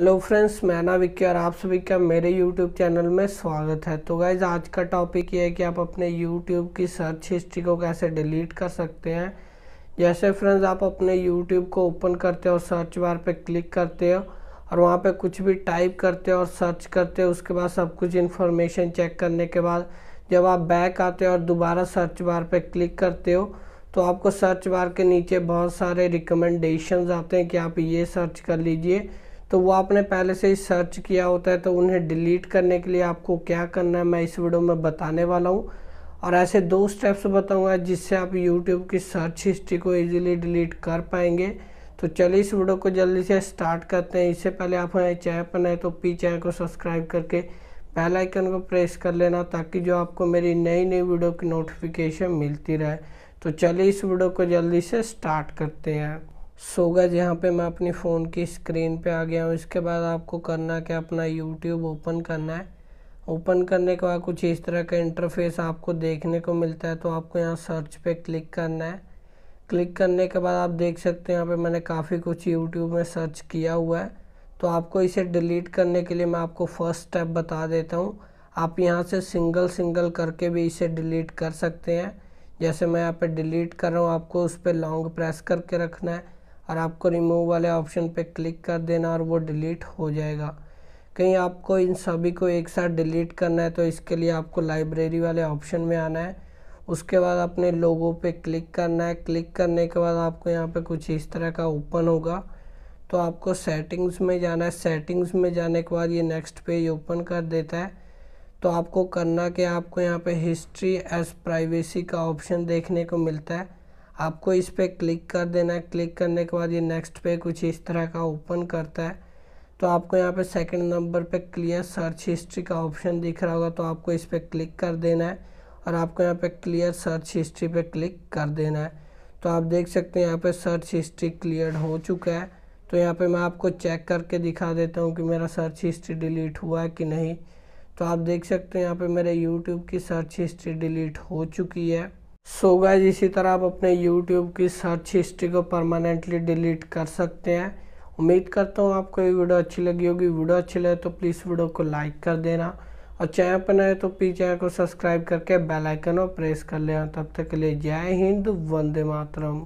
hello friends मैं ना विक्की और आप सभी का मेरे यूट्यूब चैनल में स्वागत है तो गाइज आज का टॉपिक ये है कि आप अपने यूट्यूब की सर्च हिस्ट्री को कैसे डिलीट कर सकते हैं जैसे फ्रेंड्स आप अपने यूट्यूब को ओपन करते हो सर्च बार पे क्लिक करते हो और वहाँ पे कुछ भी टाइप करते हो और सर्च करते हो उसके बाद सब कुछ इन्फॉर्मेशन चेक करने के बाद जब आप बैक आते हो और दोबारा सर्च बार पर क्लिक करते हो तो आपको सर्च बार के नीचे बहुत सारे रिकमेंडेशन आते हैं कि आप ये सर्च कर लीजिए तो वो आपने पहले से ही सर्च किया होता है तो उन्हें डिलीट करने के लिए आपको क्या करना है मैं इस वीडियो में बताने वाला हूँ और ऐसे दो स्टेप्स बताऊँगा जिससे आप यूट्यूब की सर्च हिस्ट्री को ईजिली डिलीट कर पाएंगे तो चलिए इस वीडियो को जल्दी से स्टार्ट करते हैं इससे पहले आप हमारे चैनल पर नए तो पी चैनल को सब्सक्राइब करके बेल आइकन को प्रेस कर लेना ताकि जो आपको मेरी नई नई वीडियो की नोटिफिकेशन मिलती रहे तो चलिए इस वीडियो को जल्दी से स्टार्ट करते हैं सो गज यहाँ पे मैं अपनी फ़ोन की स्क्रीन पे आ गया हूँ इसके बाद आपको करना क्या अपना यूट्यूब ओपन करना है ओपन करने के बाद कुछ इस तरह का इंटरफेस आपको देखने को मिलता है तो आपको यहाँ सर्च पे क्लिक करना है क्लिक करने के बाद आप देख सकते हैं यहाँ पे मैंने काफ़ी कुछ यूट्यूब में सर्च किया हुआ है तो आपको इसे डिलीट करने के लिए मैं आपको फर्स्ट स्टेप बता देता हूँ आप यहाँ से सिंगल सिंगल करके भी इसे डिलीट कर सकते हैं जैसे मैं यहाँ पर डिलीट कर रहा हूँ आपको उस पर लॉन्ग प्रेस करके रखना है और आपको रिमूव वाले ऑप्शन पे क्लिक कर देना और वो डिलीट हो जाएगा कहीं आपको इन सभी को एक साथ डिलीट करना है तो इसके लिए आपको लाइब्रेरी वाले ऑप्शन में आना है उसके बाद अपने लोगों पे क्लिक करना है क्लिक करने के बाद आपको यहाँ पे कुछ इस तरह का ओपन होगा तो आपको सेटिंग्स में जाना है सेटिंग्स में जाने के बाद ये नेक्स्ट पेज ओपन कर देता है तो आपको करना कि आपको यहाँ पे हिस्ट्री एस प्राइवेसी का ऑप्शन देखने को मिलता है आपको इस पर क्लिक कर देना है क्लिक करने के बाद ये नेक्स्ट पे कुछ इस तरह का ओपन करता है तो आपको यहाँ पे सेकंड नंबर पे क्लियर सर्च हिस्ट्री का ऑप्शन दिख रहा होगा तो आपको इस पर क्लिक कर देना है और आपको यहाँ पे क्लियर सर्च हिस्ट्री पे क्लिक कर देना है तो आप देख सकते हैं यहाँ पे सर्च हिस्ट्री क्लियर हो चुका है तो यहाँ पे मैं आपको चेक करके दिखा देता हूँ कि मेरा सर्च हिस्ट्री डिलीट हुआ है कि नहीं तो आप देख सकते हैं यहाँ पर मेरे यूट्यूब की सर्च हिस्ट्री डिलीट हो चुकी है सो so गाइज इसी तरह आप अपने यूट्यूब की सर्च हिस्ट्री को परमानेंटली डिलीट कर सकते हैं उम्मीद करता हूँ आपको ये वीडियो अच्छी लगी होगी वीडियो अच्छी लगे तो प्लीज़ वीडियो को लाइक कर देना और चैनल पर नए तो प्लीज चैनल को सब्सक्राइब करके बेल आइकन और प्रेस कर लेना तब तक के लिए जय हिंद वंदे मातरम